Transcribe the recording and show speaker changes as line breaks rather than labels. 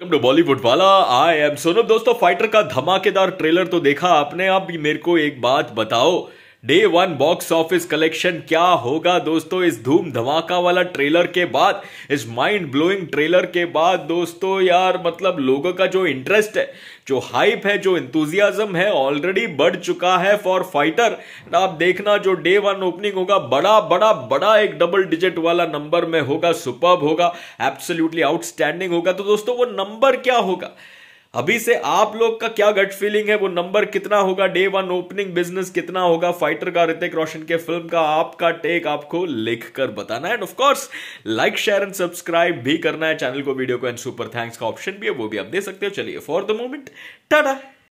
to Bollywood वाला I am Sonam दोस्तों fighter का धमाकेदार ट्रेलर तो देखा आपने आप मेरे को एक बात बताओ day one box office collection क्या होगा दोस्तों इस धूम धमाका वाला ट्रेलर के बाद इस माइंड ब्लोइंग ट्रेलर के बाद दोस्तों यार मतलब लोगों का जो इंटरेस्ट है जो हाइप है जो इंतुजियाजम है ऑलरेडी बढ़ चुका है फॉर फाइटर आप देखना जो डे वन ओपनिंग होगा बड़ा बड़ा बड़ा एक डबल डिजिट वाला नंबर में होगा सुपर्ब होगा एब्सोल्यूटली आउटस्टैंडिंग होगा तो दोस्तों वो नंबर क्या होगा अभी से आप लोग का क्या गट फीलिंग है वो नंबर कितना होगा डे वन ओपनिंग बिजनेस कितना होगा फाइटर का ऋतिक रोशन के फिल्म का आपका टेक आपको लिख कर बताना है and of course like share and subscribe भी करना है चैनल को वीडियो को एंड सुपर थैंक्स का ऑप्शन भी है वो भी आप दे सकते हो चलिए फॉर द मोमेंट टाटा